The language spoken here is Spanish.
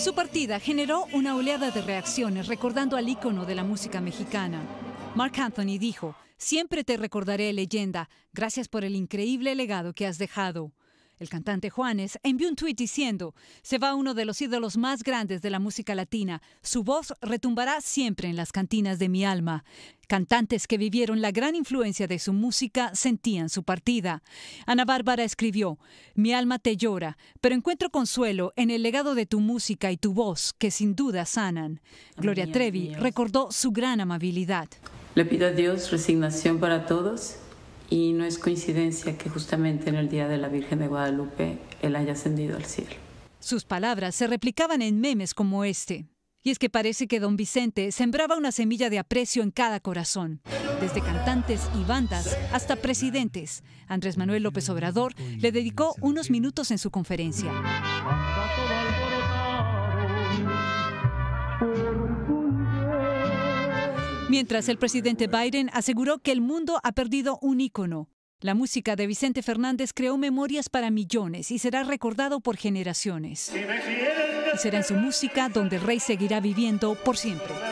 Su partida generó una oleada de reacciones recordando al ícono de la música mexicana. Mark Anthony dijo, Siempre te recordaré leyenda, gracias por el increíble legado que has dejado. El cantante Juanes envió un tuit diciendo, se va uno de los ídolos más grandes de la música latina, su voz retumbará siempre en las cantinas de mi alma. Cantantes que vivieron la gran influencia de su música sentían su partida. Ana Bárbara escribió, Mi alma te llora, pero encuentro consuelo en el legado de tu música y tu voz, que sin duda sanan. Gloria Trevi recordó su gran amabilidad. Le pido a Dios resignación para todos y no es coincidencia que justamente en el Día de la Virgen de Guadalupe Él haya ascendido al cielo. Sus palabras se replicaban en memes como este. Y es que parece que don Vicente sembraba una semilla de aprecio en cada corazón. Desde cantantes y bandas hasta presidentes, Andrés Manuel López Obrador le dedicó unos minutos en su conferencia. Mientras el presidente Biden aseguró que el mundo ha perdido un ícono. La música de Vicente Fernández creó memorias para millones y será recordado por generaciones y será en su música donde el rey seguirá viviendo por siempre.